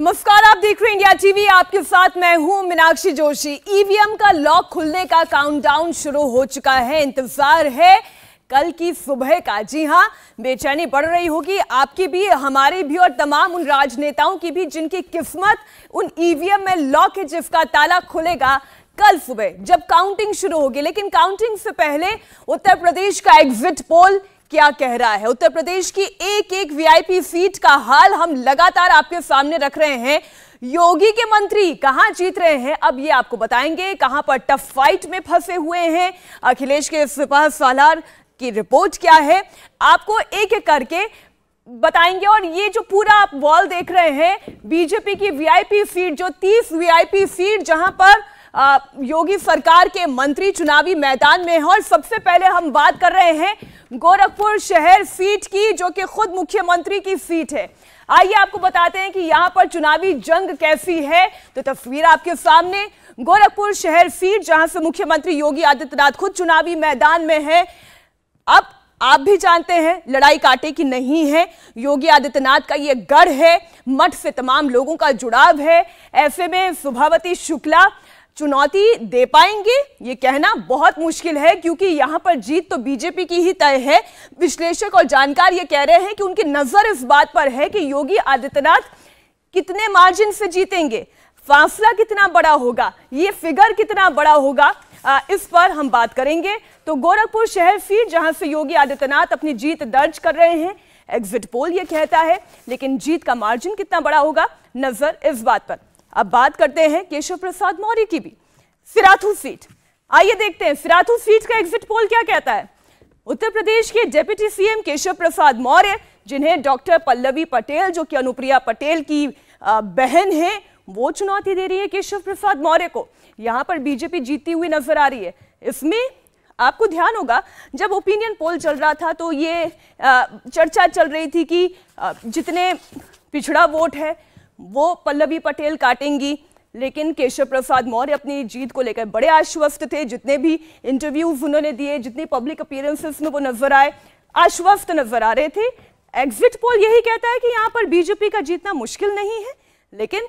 नमस्कार आप देख रहे हैं इंडिया टीवी आपके साथ मैं हूं मीनाक्षी जोशी ईवीएम e का लॉक खुलने का काउंटडाउन शुरू हो चुका है इंतजार है कल की सुबह का जी हाँ बेचैनी बढ़ रही होगी आपकी भी हमारी भी और तमाम उन राजनेताओं की भी जिनकी किस्मत उन ईवीएम e में लॉक है जिसका ताला खुलेगा कल सुबह जब काउंटिंग शुरू होगी लेकिन काउंटिंग से पहले उत्तर प्रदेश का एग्जिट पोल क्या कह रहा है उत्तर प्रदेश की एक एक वीआईपी सीट का हाल हम लगातार आपके सामने रख रहे हैं योगी के मंत्री कहां जीत रहे हैं अब ये आपको बताएंगे कहां पर टफ फाइट में फंसे हुए हैं अखिलेश के सिपाह सालार की रिपोर्ट क्या है आपको एक एक करके बताएंगे और ये जो पूरा आप वॉल देख रहे हैं बीजेपी की वीआईपी सीट जो 30 वीआईपी सीट जहां पर आ, योगी सरकार के मंत्री चुनावी मैदान में है और सबसे पहले हम बात कर रहे हैं गोरखपुर शहर सीट की जो कि खुद मुख्यमंत्री की सीट है आइए आपको बताते हैं कि यहां पर चुनावी जंग कैसी है तो तस्वीर आपके सामने गोरखपुर शहर सीट जहां से मुख्यमंत्री योगी आदित्यनाथ खुद चुनावी मैदान में है अब आप भी जानते हैं लड़ाई काटे की नहीं है योगी आदित्यनाथ का ये गढ़ है मठ से तमाम लोगों का जुड़ाव है ऐसे में सुभावती शुक्ला चुनौती दे पाएंगे ये कहना बहुत मुश्किल है क्योंकि यहाँ पर जीत तो बीजेपी की ही तय है विश्लेषक और जानकार ये कह रहे हैं कि उनकी नजर इस बात पर है कि योगी आदित्यनाथ कितने मार्जिन से जीतेंगे फासला कितना बड़ा होगा ये फिगर कितना बड़ा होगा आ, इस पर हम बात करेंगे तो गोरखपुर शहर सीट जहां से योगी आदित्यनाथ अपनी जीत दर्ज कर रहे हैं एग्जिट पोल ये कहता है लेकिन जीत का मार्जिन कितना बड़ा होगा नजर इस बात पर अब बात करते हैं केशव प्रसाद मौर्य की भी सिराथू सीट आइए देखते हैं सिराथू सीट का एग्जिट पोल क्या कहता है उत्तर प्रदेश के डेप्यूटी सीएम केशव प्रसाद मौर्य जिन्हें डॉक्टर पल्लवी पटेल जो कि अनुप्रिया पटेल की बहन है वो चुनौती दे रही है केशव प्रसाद मौर्य को यहां पर बीजेपी जीती हुई नजर आ रही है इसमें आपको ध्यान होगा जब ओपिनियन पोल चल रहा था तो ये चर्चा चल रही थी कि जितने पिछड़ा वोट है वो पल्लवी पटेल काटेंगी लेकिन केशव प्रसाद मौर्य अपनी जीत को लेकर बड़े आश्वस्त थे जितने भी इंटरव्यूज उन्होंने दिए जितने पब्लिक अपियरेंसेस में वो नजर आए आश्वस्त नजर आ रहे थे एग्जिट पोल यही कहता है कि यहां पर बीजेपी का जीतना मुश्किल नहीं है लेकिन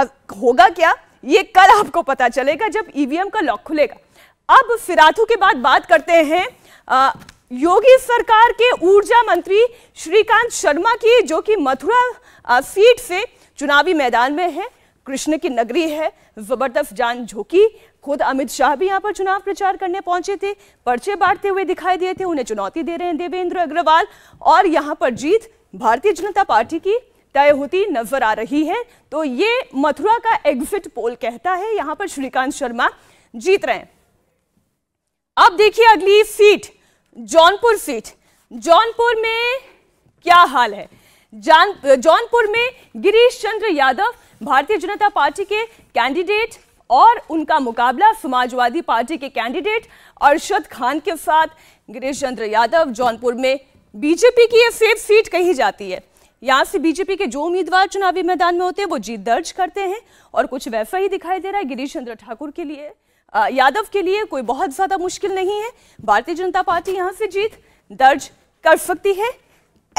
अब होगा क्या ये कल आपको पता चलेगा जब ईवीएम e का लॉक खुलेगा अब फिराथू के बाद बात करते हैं आ, योगी सरकार के ऊर्जा मंत्री श्रीकांत शर्मा की जो कि मथुरा सीट से चुनावी मैदान में है कृष्ण की नगरी है जबरदस्त जान झोंकी खुद अमित शाह भी यहाँ पर चुनाव प्रचार करने पहुंचे थे पर्चे बांटते हुए दिखाई दिए थे उन्हें चुनौती दे रहे हैं देवेंद्र अग्रवाल और यहाँ पर जीत भारतीय जनता पार्टी की तय होती नजर आ रही है तो ये मथुरा का एग्जिट पोल कहता है यहाँ पर श्रीकांत शर्मा जीत रहे हैं अब देखिए अगली सीट जौनपुर सीट जौनपुर में क्या हाल है जान जौनपुर में गिरीश चंद्र यादव भारतीय जनता पार्टी के कैंडिडेट और उनका मुकाबला समाजवादी पार्टी के कैंडिडेट अरशद खान के साथ गिरीश चंद्र यादव जौनपुर में बीजेपी की यह सेफ सीट कही जाती है यहाँ से बीजेपी के जो उम्मीदवार चुनावी मैदान में होते हैं वो जीत दर्ज करते हैं और कुछ वैसा ही दिखाई दे रहा है गिरीश चंद्र ठाकुर के लिए यादव के लिए कोई बहुत ज़्यादा मुश्किल नहीं है भारतीय जनता पार्टी यहाँ से जीत दर्ज कर सकती है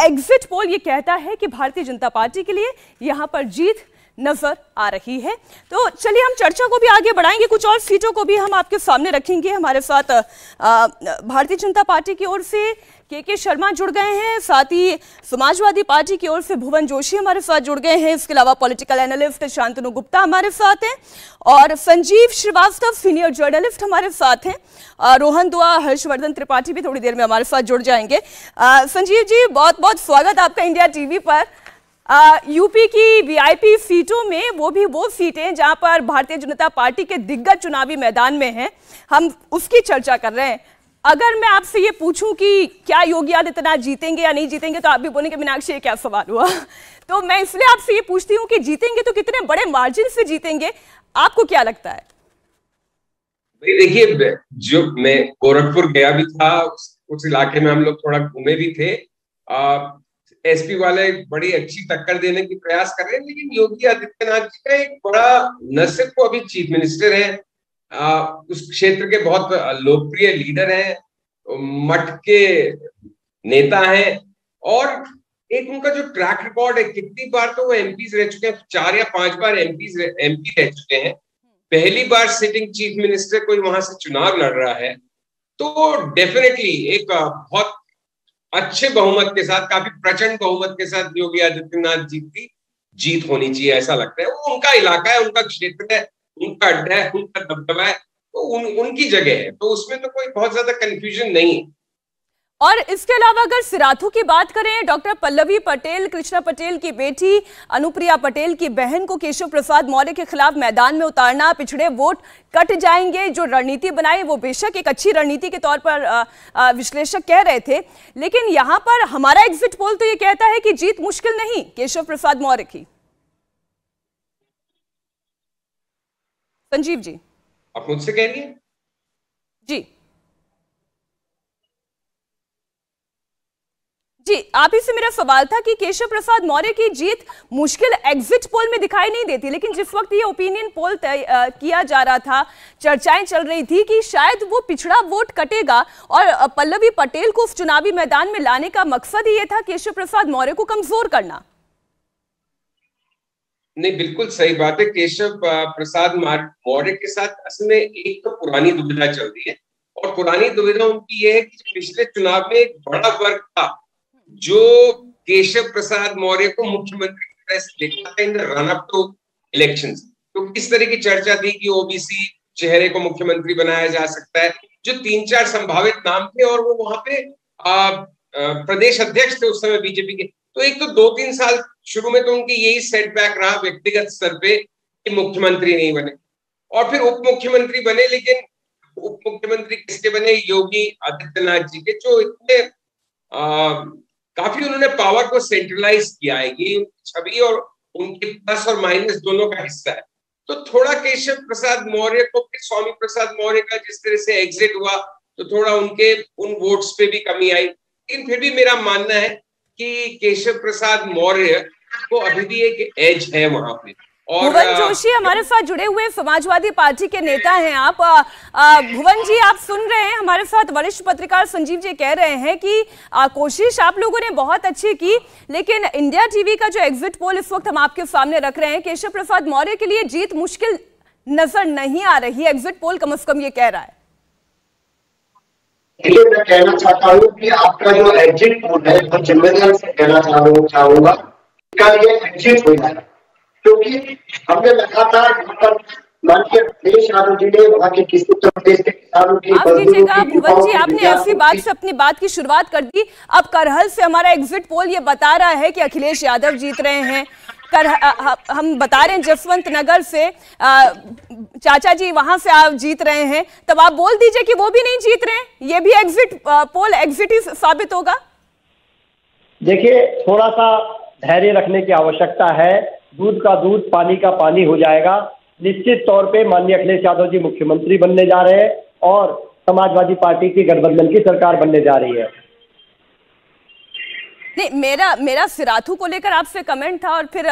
एग्जिट पोल ये कहता है कि भारतीय जनता पार्टी के लिए यहाँ पर जीत नजर आ रही है तो चलिए हम चर्चा को भी आगे बढ़ाएंगे कुछ और सीटों को भी हम आपके सामने रखेंगे हमारे साथ भारतीय जनता पार्टी की ओर से के के शर्मा जुड़ गए हैं साथ ही समाजवादी पार्टी की ओर से भुवन जोशी हमारे साथ जुड़ गए हैं इसके अलावा पॉलिटिकल एनालिस्ट शांतनु गुप्ता हमारे साथ हैं और संजीव श्रीवास्तव सीनियर जर्नलिस्ट हमारे साथ हैं रोहन दुआ हर्षवर्धन त्रिपाठी भी थोड़ी देर में हमारे साथ जुड़ जाएंगे आ, संजीव जी बहुत बहुत स्वागत आपका इंडिया टीवी पर यूपी की वीआईपी सीटों में वो भी वो सीटें जहां पर भारतीय जनता पार्टी के दिग्गज चुनावी मैदान में हैं हम उसकी चर्चा कर रहे हैं अगर मैं आपसे ये पूछूं कि क्या योगी आदित्यनाथ जीतेंगे या नहीं जीतेंगे तो आप भी बोलेंगे मीनाक्षी क्या सवाल हुआ तो मैं इसलिए आपसे ये पूछती हूं कि जीतेंगे तो कितने बड़े मार्जिन से जीतेंगे आपको क्या लगता है भाई देखिए जो मैं गोरखपुर गया भी था उस, उस इलाके में हम लोग थोड़ा घूमे भी थे एसपी वाले बड़ी अच्छी टक्कर देने की प्रयास कर रहे हैं लेकिन योगी आदित्यनाथ जी का एक बड़ा न सिर्फ वो अभी चीफ मिनिस्टर है उस क्षेत्र के बहुत लोकप्रिय लीडर हैं मठ के नेता हैं और एक उनका जो ट्रैक रिकॉर्ड है कितनी बार तो वो एमपी रह चुके हैं चार या पांच बार एमपी एमपी रह चुके हैं पहली बार सिटिंग चीफ मिनिस्टर कोई वहां से चुनाव लड़ रहा है तो डेफिनेटली एक बहुत अच्छे बहुमत के साथ काफी प्रचंड बहुमत के साथ योगी आदित्यनाथ जी की जीत होनी चाहिए ऐसा लगता है वो उनका इलाका है उनका क्षेत्र है उनका अड्डा है उनका दबदबा है तो उन उनकी जगह है तो उसमें तो कोई बहुत ज्यादा कंफ्यूजन नहीं है और इसके अलावा अगर सिराथू की बात करें डॉक्टर पल्लवी पटेल कृष्णा पटेल की बेटी अनुप्रिया पटेल की बहन को केशव प्रसाद मौर्य के खिलाफ मैदान में उतारना पिछड़े वोट कट जाएंगे जो रणनीति बनाई वो बेशक एक अच्छी रणनीति के तौर पर विश्लेषक कह रहे थे लेकिन यहाँ पर हमारा एग्जिट पोल तो ये कहता है कि जीत मुश्किल नहीं केशव प्रसाद मौर्य की संजीव जी आप मुझसे कह रही हैं जी जी आप ही से मेरा सवाल था कि केशव प्रसाद मौर्य की जीत मुश्किल एग्जिट पोल में दिखाई नहीं देती लेकिन जिस वक्त ये ओपिनियन पोल तय किया जा रहा था चर्चाएं चल रही थी कि शायद वो पिछड़ा वोट कटेगा और पल्लवी पटेल को उस चुनावी मैदान में लाने का मकसद ही ये था केशव प्रसाद मौर्य को कमजोर करना नहीं बिल्कुल सही बात है केशव प्रसाद मौर्य के साथ असल में एक तो पुरानी दुविधा चल रही है और पुरानी दुविधा उनकी ये है कि पिछले चुनाव में एक बड़ा वर्ग था जो केशव प्रसाद मौर्य को मुख्यमंत्री की तरह देखता था in run up to election तो किस तरह की चर्चा थी कि ओबीसी चेहरे को मुख्यमंत्री बनाया जा सकता है जो तीन चार संभावित नाम थे और वो वहां पे आ, आ, प्रदेश अध्यक्ष थे उस समय बीजेपी के तो एक तो दो तीन साल शुरू में तो उनकी यही सेटबैक रहा व्यक्तिगत स्तर पे कि मुख्यमंत्री नहीं बने और फिर उप मुख्यमंत्री बने लेकिन उप मुख्यमंत्री किसके बने योगी आदित्यनाथ जी के जो इतने आ, काफी उन्होंने पावर को सेंट्रलाइज किया है ये उनकी छवि और उनके प्लस और माइनस दोनों का हिस्सा है तो थोड़ा केशव प्रसाद मौर्य को फिर स्वामी प्रसाद मौर्य का जिस तरह से एग्जिट हुआ तो थोड़ा उनके उन वोट्स पे भी कमी आई लेकिन फिर भी मेरा मानना है कि केशव प्रसाद मौर्य को अभी भी एक एज है वहां पे और भुवन जोशी हमारे साथ जुड़े हुए समाजवादी पार्टी के नेता हैं आप आ, आ, भुवन जी आप सुन रहे हैं हमारे साथ वरिष्ठ पत्रकार संजीव जी कह रहे हैं कि आ, कोशिश आप लोगों ने बहुत अच्छी की लेकिन इंडिया टीवी का जो एग्जिट पोल इस वक्त हम आपके सामने रख रहे हैं केशव प्रसाद मौर्य के लिए जीत मुश्किल नजर नहीं आ रही एग्जिट पोल कम अज कम ये कह रहा है इसलिए मैं कहना चाहता हूँ कि आपका जो एग्जिट पोल है मैं जिम्मेदारी से कहना चाहूंगा कल ये एग्जिट हो जाए क्योंकि हमने लगा था यहाँ पर जी ने उत्तर प्रदेश भुवन जी आपने ऐसी बात से अपनी बात की शुरुआत कर दी अब करहल से हमारा एग्जिट पोल ये बता रहा है कि अखिलेश यादव जीत रहे हैं कर हम बता रहे हैं जसवंत नगर से आ, चाचा जी वहां से आप जीत रहे हैं तब आप बोल दीजिए कि वो भी नहीं जीत रहे हैं ये भी एग्जिट पोल एग्जिट ही साबित होगा देखिए थोड़ा सा धैर्य रखने की आवश्यकता है दूध का दूध पानी का पानी हो जाएगा निश्चित तौर पे माननीय अखिलेश यादव जी मुख्यमंत्री बनने जा रहे हैं और समाजवादी पार्टी की गठबंधन की सरकार बनने जा रही है नहीं मेरा मेरा सिराथू को लेकर आपसे कमेंट था और फिर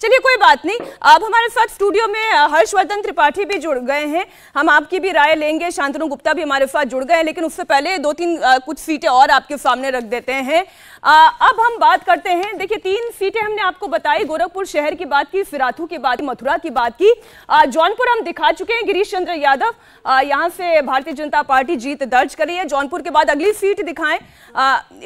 चलिए कोई बात नहीं अब हमारे साथ स्टूडियो में हर्षवर्धन त्रिपाठी भी जुड़ गए हैं हम आपकी भी राय लेंगे शांतनु गुप्ता भी हमारे साथ जुड़ गए हैं लेकिन उससे पहले दो तीन आ, कुछ सीटें और आपके सामने रख देते हैं आ, अब हम बात करते हैं देखिए तीन सीटें हमने आपको बताई गोरखपुर शहर की बात की सिराथू की बात मथुरा की बात की जौनपुर हम दिखा चुके हैं गिरीश चंद्र यादव यहाँ से भारतीय जनता पार्टी जीत दर्ज करी है जौनपुर के बाद अगली सीट दिखाएं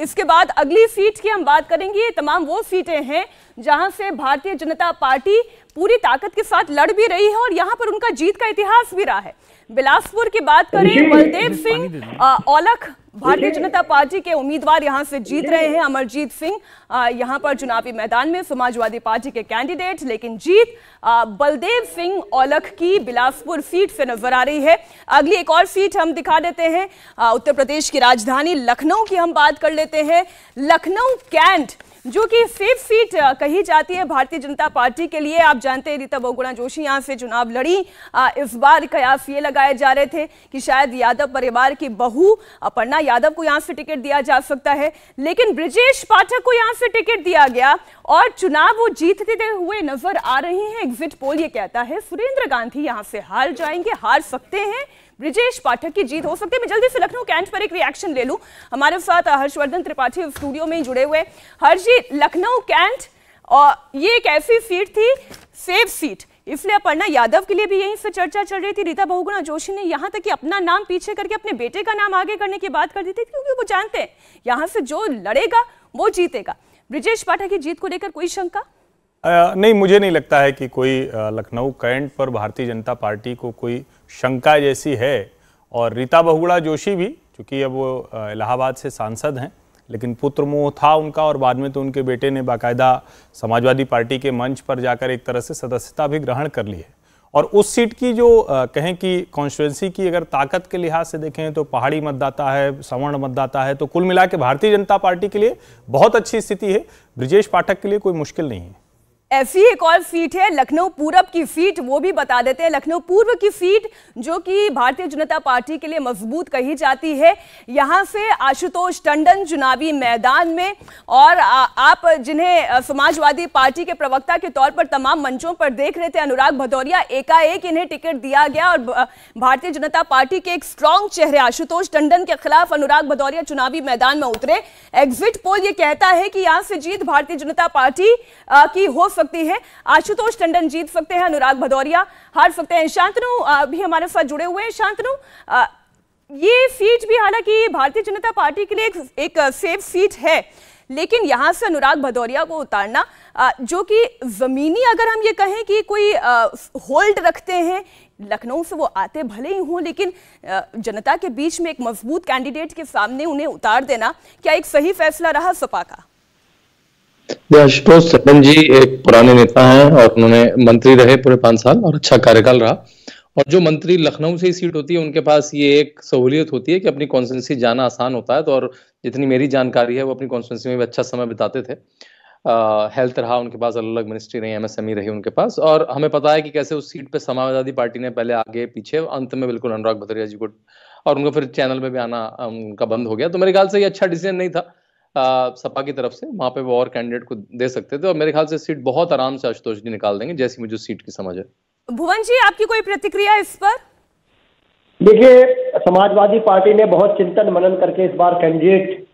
इसके बाद अगली सीट की हम बात करेंगे ये तमाम वो सीटें हैं जहां से भारतीय जनता पार्टी पूरी ताकत के साथ लड़ भी रही है और यहां पर उनका जीत का इतिहास भी रहा है बिलासपुर की बात करें बलदेव सिंह औलख भारतीय जनता पार्टी के उम्मीदवार यहां से जीत रहे हैं अमरजीत सिंह यहां पर चुनावी मैदान में समाजवादी पार्टी के कैंडिडेट लेकिन जीत बलदेव सिंह औलख की बिलासपुर सीट से नजर आ रही है अगली एक और सीट हम दिखा देते हैं उत्तर प्रदेश की राजधानी लखनऊ की हम बात कर लेते हैं लखनऊ कैंट जो कि सेफ सीट कही जाती है भारतीय जनता पार्टी के लिए आप जानते हैं रीता बहुगुणा जोशी यहां से चुनाव लड़ी इस बार कयास ये लगाए जा रहे थे कि शायद यादव परिवार की बहू अपर्णा यादव को यहां से टिकट दिया जा सकता है लेकिन ब्रिजेश पाठक को यहां से टिकट दिया गया और चुनाव वो जीतते हुए नजर आ रहे हैं एग्जिट पोल ये कहता है सुरेंद्र गांधी यहां से हार जाएंगे हार सकते हैं ब्रिजेश पाठक की जीत हो सकती है मैं जल्दी से लखनऊ कैंट पर एक रिएक्शन ले लूं हमारे साथ हर्षवर्धन त्रिपाठी स्टूडियो में जुड़े हुए हर्ष जी लखनऊ कैंट और ये एक ऐसी सीट थी सेफ सीट इसलिए अपर्णा यादव के लिए भी यहीं से चर्चा चल रही थी रीता बहुगुणा जोशी ने यहां तक कि अपना नाम पीछे करके अपने बेटे का नाम आगे करने की बात कर दी थी क्योंकि वो जानते हैं यहां से जो लड़ेगा वो जीतेगा ब्रिजेश पाठक की जीत को लेकर कोई शंका आ, नहीं मुझे नहीं लगता है कि कोई लखनऊ कैंट पर भारतीय जनता पार्टी को कोई शंका जैसी है और रीता बहुगुड़ा जोशी भी चूँकि अब वो इलाहाबाद से सांसद हैं लेकिन पुत्र मोह था उनका और बाद में तो उनके बेटे ने बाकायदा समाजवादी पार्टी के मंच पर जाकर एक तरह से सदस्यता भी ग्रहण कर ली है और उस सीट की जो कहें कि कॉन्स्टिट्युएंसी की अगर ताकत के लिहाज से देखें तो पहाड़ी मतदाता है सवर्ण मतदाता है तो कुल मिला भारतीय जनता पार्टी के लिए बहुत अच्छी स्थिति है ब्रिजेश पाठक के लिए कोई मुश्किल नहीं है ऐसी एक और सीट है लखनऊ पूरब की सीट वो भी बता देते हैं लखनऊ पूर्व की सीट जो कि भारतीय जनता पार्टी के लिए मजबूत कही जाती है यहाँ से आशुतोष टंडन चुनावी मैदान में और आ, आप जिन्हें समाजवादी पार्टी के प्रवक्ता के तौर पर तमाम मंचों पर देख रहे थे अनुराग भदौरिया एकाएक इन्हें टिकट दिया गया और भारतीय जनता पार्टी के एक स्ट्रांग चेहरे आशुतोष टंडन के खिलाफ अनुराग भदौरिया चुनावी मैदान में उतरे एग्जिट पोल ये कहता है कि यहाँ से जीत भारतीय जनता पार्टी की हो सकती है आशुतोष टंडन जीत सकते हैं अनुराग भदौरिया हार सकते हैं शांतनु भी हमारे साथ जुड़े हुए हैं शांतनु ये सीट भी हालांकि भारतीय जनता पार्टी के लिए एक, एक सेफ सीट है लेकिन यहां से अनुराग भदौरिया को उतारना जो कि ज़मीनी अगर हम ये कहें कि कोई होल्ड रखते हैं लखनऊ से वो आते भले ही हों लेकिन जनता के बीच में एक मजबूत कैंडिडेट के सामने उन्हें उतार देना क्या एक सही फैसला रहा सपा का आशुतोष सदन जी एक पुराने नेता हैं और उन्होंने मंत्री रहे पूरे पांच साल और अच्छा कार्यकाल रहा और जो मंत्री लखनऊ से ही सीट होती है उनके पास ये एक सहूलियत होती है कि अपनी कॉन्स्टिटेंसी जाना आसान होता है तो और जितनी मेरी जानकारी है वो अपनी कॉन्स्टिटेंसी में भी अच्छा समय बिताते थे हेल्थ रहा उनके पास अलग अलग मिनिस्ट्री रही एमएसएमई रही उनके पास और हमें पता है कि कैसे उस सीट पर समाजवादी पार्टी ने पहले आगे पीछे अंत में बिल्कुल अनुराग भदरिया जी को और उनको फिर चैनल में भी आना उनका बंद हो गया तो मेरे ख्याल से ये अच्छा डिसीजन नहीं था सपा की तरफ से वहां पे वो और कैंडिडेट को दे सकते थे और मेरे ख्याल से सीट बहुत आराम से आशुतोष जी निकाल देंगे जैसी मुझे सीट की समझ है भुवन जी आपकी कोई प्रतिक्रिया इस पर देखिए समाजवादी पार्टी ने बहुत चिंतन मनन करके इस बार कैंडिडेट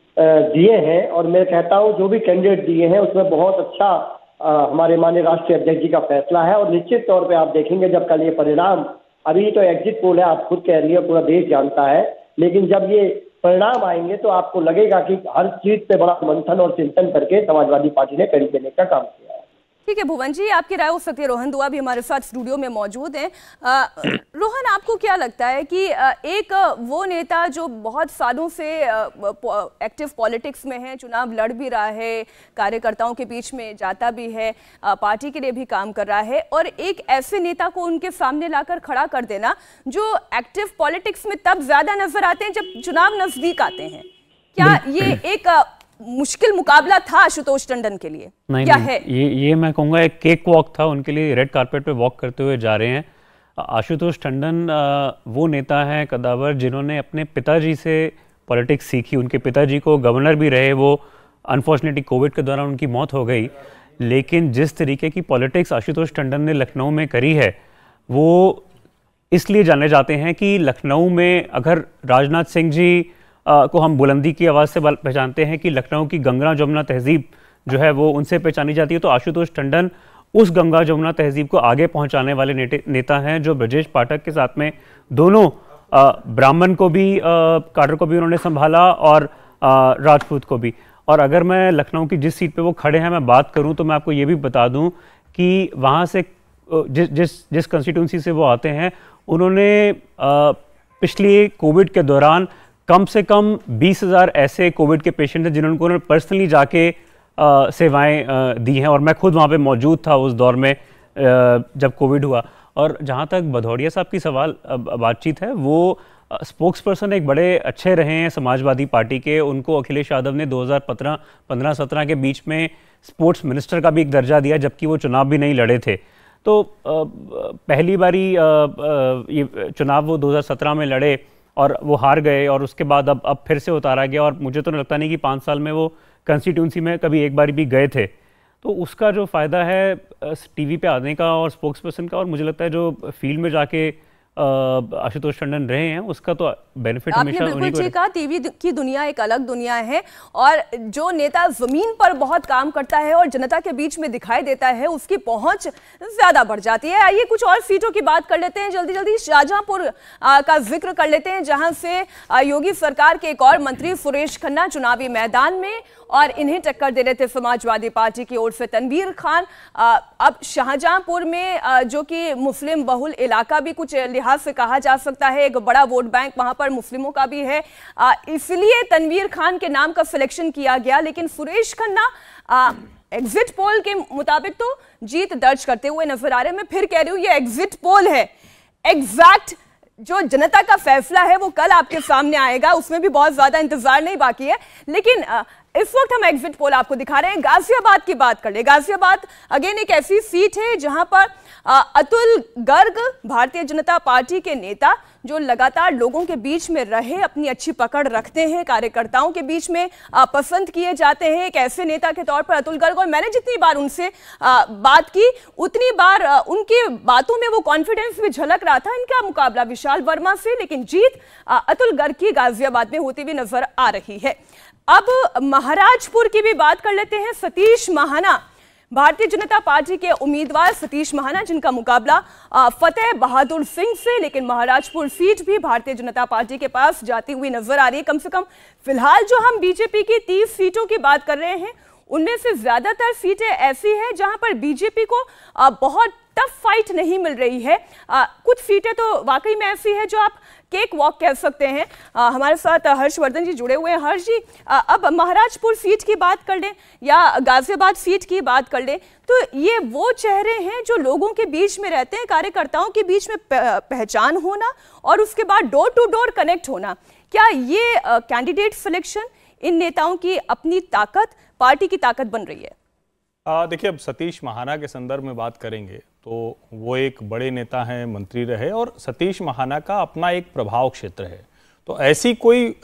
दिए हैं और मैं कहता हूँ जो भी कैंडिडेट दिए हैं उसमें बहुत अच्छा आ, हमारे माननीय राष्ट्रीय अध्यक्ष जी का फैसला है और निश्चित तौर पे आप देखेंगे जब कल ये परिणाम अभी तो एग्जिट पोल है आप खुद कह रही है पूरा देश जानता है लेकिन जब ये परिणाम आएंगे तो आपको लगेगा कि हर चीज पे बड़ा मंथन और चिंतन करके समाजवादी पार्टी ने कड़ी देने का काम किया ठीक है भुवन जी आपकी राय हो सकती है रोहन दुआ भी हमारे साथ स्टूडियो में मौजूद हैं रोहन आपको क्या लगता है कि एक वो नेता जो बहुत सालों से एक्टिव पॉलिटिक्स में है चुनाव लड़ भी रहा है कार्यकर्ताओं के बीच में जाता भी है पार्टी के लिए भी काम कर रहा है और एक ऐसे नेता को उनके सामने लाकर खड़ा कर देना जो एक्टिव पॉलिटिक्स में तब ज़्यादा नजर आते हैं जब चुनाव नज़दीक आते हैं क्या ये एक मुश्किल मुकाबला था आशुतोष टंडन के लिए नहीं, क्या नहीं, है ये ये मैं कहूँगा एक केक वॉक था उनके लिए रेड कारपेट पे वॉक करते हुए जा रहे हैं आशुतोष टंडन वो नेता हैं कदावर जिन्होंने अपने पिताजी से पॉलिटिक्स सीखी उनके पिताजी को गवर्नर भी रहे वो अनफॉर्चुनेटली कोविड के दौरान उनकी मौत हो गई लेकिन जिस तरीके की पॉलिटिक्स आशुतोष टंडन ने लखनऊ में करी है वो इसलिए जाने जाते हैं कि लखनऊ में अगर राजनाथ सिंह जी को हम बुलंदी की आवाज़ से पहचानते हैं कि लखनऊ की गंगा जमुना तहजीब जो है वो उनसे पहचानी जाती है तो आशुतोष टंडन उस गंगा जमुना तहजीब को आगे पहुंचाने वाले नेता हैं जो ब्रजेश पाठक के साथ में दोनों ब्राह्मण को भी काडर को भी उन्होंने संभाला और राजपूत को भी और अगर मैं लखनऊ की जिस सीट पे वो खड़े हैं मैं बात करूं तो मैं आपको ये भी बता दूं कि वहाँ से जिस जिस जिस कंस्टिट्यूंसी से वो आते हैं उन्होंने पिछले कोविड के दौरान कम से कम 20,000 ऐसे कोविड के पेशेंट हैं जिन्होंने उन्होंने पर्सनली जाके सेवाएं दी हैं और मैं खुद वहाँ पे मौजूद था उस दौर में आ, जब कोविड हुआ और जहाँ तक भदौरिया साहब की सवाल बातचीत है वो स्पोक्स पर्सन एक बड़े अच्छे रहे हैं समाजवादी पार्टी के उनको अखिलेश यादव ने 2015 15-17 के बीच में स्पोर्ट्स मिनिस्टर का भी एक दर्जा दिया जबकि वो चुनाव भी नहीं लड़े थे तो पहली बारी ये चुनाव वो 2017 में लड़े और वो हार गए और उसके बाद अब अब फिर से उतारा गया और मुझे तो लगता नहीं कि पाँच साल में वो कंस्टिट्यूंसी में कभी एक बार भी गए थे तो उसका जो फ़ायदा है टीवी पे आने का और स्पोक्स पर्सन का और मुझे लगता है जो फील्ड में जाके आशुतोष टंडन रहे हैं उसका तो बेनिफिट आपने बिल्कुल ठीक कहा टीवी की दुनिया एक अलग दुनिया है और जो नेता जमीन पर बहुत काम करता है और जनता के बीच में दिखाई देता है उसकी पहुंच ज्यादा बढ़ जाती है आइए कुछ और सीटों की बात कर लेते हैं जल्दी जल्दी शाहजहांपुर का जिक्र कर लेते हैं जहां से योगी सरकार के एक और मंत्री सुरेश खन्ना चुनावी मैदान में और इन्हें टक्कर दे रहे थे समाजवादी पार्टी की ओर से तनवीर खान अब शाहजहांपुर में जो कि मुस्लिम बहुल इलाका भी कुछ लिहाज से कहा जा सकता है एक बड़ा वोट बैंक वहां पर मुस्लिमों का भी है इसलिए तनवीर खान के नाम का सिलेक्शन किया गया लेकिन सुरेश खन्ना एग्जिट पोल के मुताबिक तो जीत दर्ज करते हुए नजर आ रहे हैं मैं फिर कह रही हूं ये एग्जिट पोल है एग्जैक्ट जो जनता का फैसला है वो कल आपके सामने आएगा उसमें भी बहुत ज़्यादा इंतज़ार नहीं बाकी है लेकिन इस वक्त हम एग्जिट पोल आपको दिखा रहे हैं गाजियाबाद की बात कर ले गाजियाबाद अगेन एक ऐसी सीट है जहां पर अतुल गर्ग भारतीय जनता पार्टी के नेता जो लगातार लोगों के बीच में रहे अपनी अच्छी पकड़ रखते हैं कार्यकर्ताओं के बीच में पसंद किए जाते हैं एक ऐसे नेता के तौर पर अतुल गर्ग और मैंने जितनी बार उनसे बात की उतनी बार उनकी बातों में वो कॉन्फिडेंस भी झलक रहा था इनका मुकाबला विशाल वर्मा से लेकिन जीत अतुल गर्ग की गाजियाबाद में होती हुई नजर आ रही है अब महाराजपुर की भी बात कर लेते हैं सतीश महाना भारतीय जनता पार्टी के उम्मीदवार सतीश महाना जिनका मुकाबला फतेह बहादुर सिंह से लेकिन महाराजपुर सीट भी भारतीय जनता पार्टी के पास जाती हुई नजर आ रही है कम से कम फिलहाल जो हम बीजेपी की तीस सीटों की बात कर रहे हैं उनमें से ज़्यादातर सीटें ऐसी हैं जहां पर बीजेपी को बहुत टफ फाइट नहीं मिल रही है कुछ सीटें तो वाकई में ऐसी है जो आप केक वॉक कह सकते हैं आ, हमारे साथ हर्षवर्धन जी जुड़े हुए हैं हर्ष जी आ, अब महाराजपुर सीट की बात कर लें या गाजियाबाद सीट की बात कर लें तो ये वो चेहरे हैं जो लोगों के बीच में रहते हैं कार्यकर्ताओं के बीच में पहचान होना और उसके बाद डोर टू डोर कनेक्ट होना क्या ये कैंडिडेट सिलेक्शन इन नेताओं की अपनी ताकत पार्टी की ताकत बन रही है देखिए अब सतीश महाना के संदर्भ में बात करेंगे तो वो एक बड़े नेता हैं मंत्री रहे और सतीश महाना का अपना एक प्रभाव क्षेत्र है तो ऐसी कोई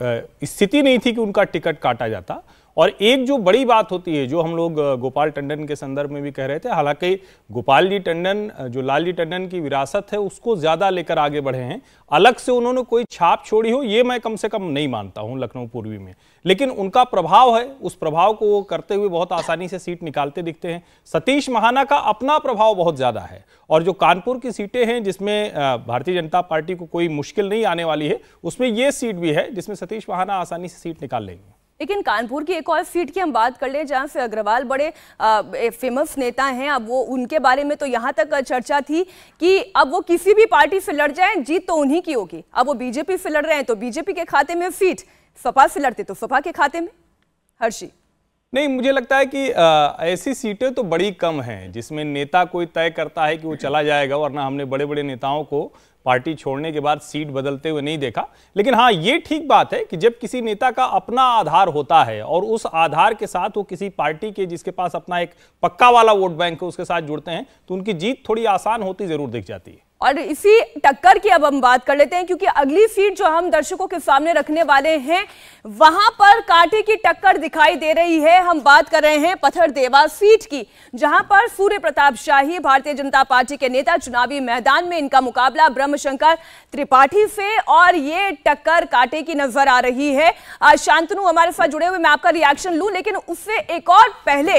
स्थिति नहीं थी कि उनका टिकट काटा जाता और एक जो बड़ी बात होती है जो हम लोग गोपाल टंडन के संदर्भ में भी कह रहे थे हालांकि गोपाल जी टंडन जो लालजी टंडन की विरासत है उसको ज़्यादा लेकर आगे बढ़े हैं अलग से उन्होंने कोई छाप छोड़ी हो ये मैं कम से कम नहीं मानता हूं लखनऊ पूर्वी में लेकिन उनका प्रभाव है उस प्रभाव को वो करते हुए बहुत आसानी से सीट निकालते दिखते हैं सतीश महाना का अपना प्रभाव बहुत ज़्यादा है और जो कानपुर की सीटें हैं जिसमें भारतीय जनता पार्टी को कोई मुश्किल नहीं आने वाली है उसमें ये सीट भी है जिसमें सतीश महाना आसानी से सीट निकाल लेंगे लेकिन कानपुर की एक और सीट की हम बात कर ले जहां से अग्रवाल बड़े फेमस नेता हैं अब वो उनके बारे में तो यहाँ तक चर्चा थी कि अब वो किसी भी पार्टी से लड़ जाए जीत तो उन्हीं की होगी अब वो बीजेपी से लड़ रहे हैं तो बीजेपी के खाते में सीट सपा से लड़ते तो सपा के खाते में हर्षी नहीं मुझे लगता है कि आ, ऐसी सीटें तो बड़ी कम हैं जिसमें नेता कोई तय करता है कि वो चला जाएगा वरना हमने बड़े बड़े नेताओं को पार्टी छोड़ने के बाद सीट बदलते हुए नहीं देखा लेकिन हाँ ये ठीक बात है कि जब किसी नेता का अपना आधार होता है और उस आधार के साथ वो किसी पार्टी के जिसके पास अपना एक पक्का वाला वोट बैंक है उसके साथ जुड़ते हैं तो उनकी जीत थोड़ी आसान होती जरूर दिख जाती है और इसी टक्कर की अब हम बात कर लेते हैं क्योंकि अगली सीट जो हम दर्शकों के सामने रखने वाले हैं वहां पर कांटे की टक्कर दिखाई दे रही है हम बात कर रहे हैं पथर देवा सीट की जहां पर सूर्य प्रताप शाही भारतीय जनता पार्टी के नेता चुनावी मैदान में इनका मुकाबला ब्रह्मशंकर त्रिपाठी से और ये टक्कर कांटे की नजर आ रही है शांतनु हमारे साथ जुड़े हुए मैं आपका रिएक्शन लू लेकिन उससे एक और पहले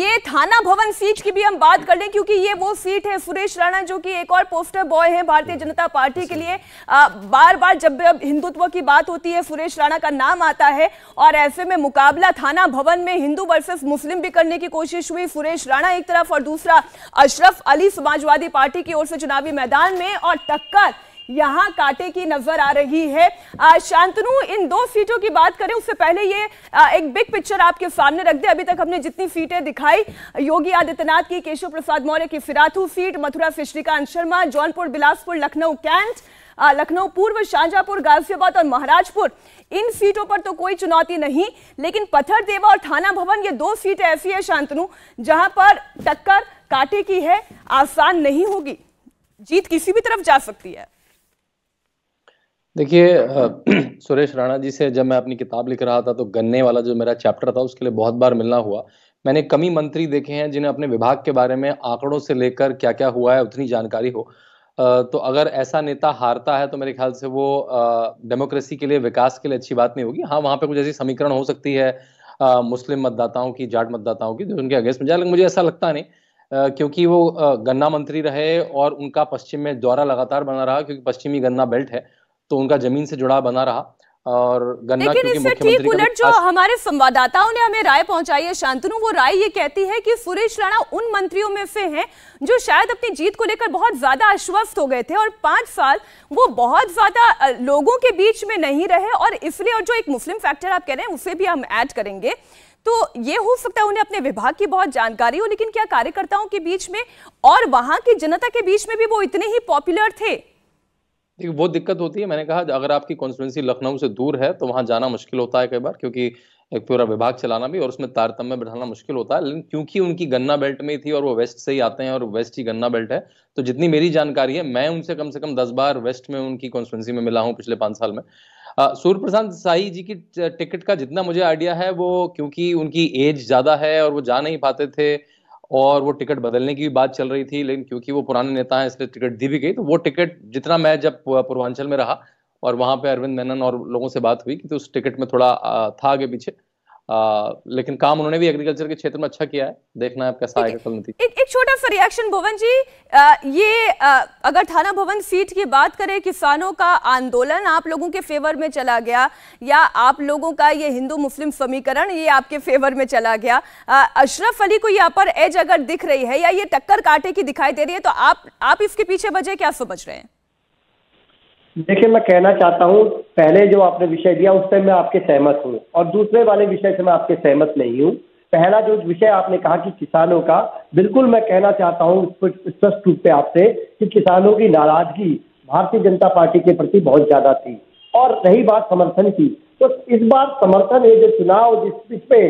ये थाना भवन सीट की भी हम बात कर लें क्योंकि ये वो सीट है सुरेश राणा जो की एक और पोस्टर पोस्टर बॉय हैं भारतीय जनता पार्टी के लिए आ, बार बार जब हिंदुत्व की बात होती है सुरेश राणा का नाम आता है और ऐसे में मुकाबला थाना भवन में हिंदू वर्सेस मुस्लिम भी करने की कोशिश हुई सुरेश राणा एक तरफ और दूसरा अशरफ अली समाजवादी पार्टी की ओर से चुनावी मैदान में और टक्कर यहां काटे की नजर आ रही है शांतनु इन दो सीटों की बात करें उससे पहले ये एक बिग पिक्चर आपके सामने रख दे अभी तक हमने जितनी सीटें दिखाई योगी आदित्यनाथ की केशव प्रसाद मौर्य की फिराथू सीट मथुरा से श्रीकांत शर्मा जौनपुर बिलासपुर लखनऊ कैंट लखनऊ पूर्व शाहजहापुर गाजियाबाद और महाराजपुर इन सीटों पर तो कोई चुनौती नहीं लेकिन पथरदेवा देवा और थाना भवन ये दो सीटें ऐसी है शांतनु जहां पर टक्कर काटे की है आसान नहीं होगी जीत किसी भी तरफ जा सकती है देखिए सुरेश राणा जी से जब मैं अपनी किताब लिख रहा था तो गन्ने वाला जो मेरा चैप्टर था उसके लिए बहुत बार मिलना हुआ मैंने कमी मंत्री देखे हैं जिन्हें अपने विभाग के बारे में आंकड़ों से लेकर क्या क्या हुआ है उतनी जानकारी हो तो अगर ऐसा नेता हारता है तो मेरे ख्याल से वो डेमोक्रेसी के लिए विकास के लिए अच्छी बात नहीं होगी हाँ वहाँ पे कुछ ऐसी समीकरण हो सकती है आ, मुस्लिम मतदाताओं की जाट मतदाताओं की जो उनके अगेंस्ट में जाए लेकिन मुझे ऐसा लगता नहीं आ, क्योंकि वो गन्ना मंत्री रहे और उनका पश्चिम में दौरा लगातार बना रहा क्योंकि पश्चिमी गन्ना बेल्ट है तो उनका जमीन से जुड़ाव बना रहा और गन्ना लेकिन इससे ठीक उलट जो हमारे संवाददाताओं ने हमें राय पहुंचाई है शांतनु वो राय ये कहती है कि सुरेश राणा उन मंत्रियों में से हैं जो शायद अपनी जीत को लेकर बहुत ज्यादा आश्वस्त हो गए थे और पांच साल वो बहुत ज्यादा लोगों के बीच में नहीं रहे और इसलिए और जो एक मुस्लिम फैक्टर आप कह रहे हैं उसे भी हम ऐड करेंगे तो ये हो सकता है उन्हें अपने विभाग की बहुत जानकारी हो लेकिन क्या कार्यकर्ताओं के बीच में और वहां की जनता के बीच में भी वो इतने ही पॉपुलर थे देखिए बहुत दिक्कत होती है मैंने कहा अगर आपकी कॉन्स्टिटेंसी लखनऊ से दूर है तो वहाँ जाना मुश्किल होता है कई बार क्योंकि एक पूरा विभाग चलाना भी और उसमें तारतम्य बैठाना मुश्किल होता है लेकिन क्योंकि उनकी गन्ना बेल्ट में ही थी और वो वेस्ट से ही आते हैं और वेस्ट ही गन्ना बेल्ट है तो जितनी मेरी जानकारी है मैं उनसे कम से कम दस बार वेस्ट में उनकी कॉन्स्टिटेंसी में मिला हूँ पिछले पाँच साल में सूर्य प्रसाद साई जी की टिकट का जितना मुझे आइडिया है वो क्योंकि उनकी एज ज़्यादा है और वो जा नहीं पाते थे और वो टिकट बदलने की भी बात चल रही थी लेकिन क्योंकि वो पुराने नेता हैं इसलिए टिकट दी भी गई तो वो टिकट जितना मैं जब पूर्वांचल में रहा और वहाँ पे अरविंद मेनन और लोगों से बात हुई कि तो उस टिकट में थोड़ा था आगे पीछे लेकिन काम उन्होंने भी एग्रीकल्चर के क्षेत्र में अच्छा किया है देखना है कैसा आएगा कल नतीजा एक, एक छोटा सा रिएक्शन भुवन जी आ, ये आ, अगर थाना भवन सीट की बात करें किसानों का आंदोलन आप लोगों के फेवर में चला गया या आप लोगों का ये हिंदू मुस्लिम समीकरण ये आपके फेवर में चला गया आ, अशरफ अली को यहाँ पर एज अगर दिख रही है या ये टक्कर काटे की दिखाई दे रही है तो आप आप इसके पीछे वजह क्या समझ रहे हैं देखिए मैं कहना चाहता हूँ पहले जो आपने विषय दिया उससे मैं आपके सहमत हूँ और दूसरे वाले विषय से मैं आपके सहमत नहीं हूँ पहला जो विषय आपने कहा कि किसानों का बिल्कुल मैं कहना चाहता हूँ स्पष्ट रूप से आपसे कि किसानों की नाराजगी भारतीय जनता पार्टी के प्रति बहुत ज्यादा थी और रही बात समर्थन की तो इस बार समर्थन ये जो चुनाव जिस पिच पे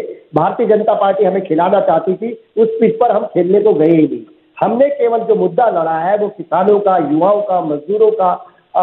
भारतीय जनता पार्टी हमें खिलाना चाहती थी उस पिच पर हम खेलने को तो गए ही नहीं हमने केवल जो मुद्दा लड़ा है वो किसानों का युवाओं का मजदूरों का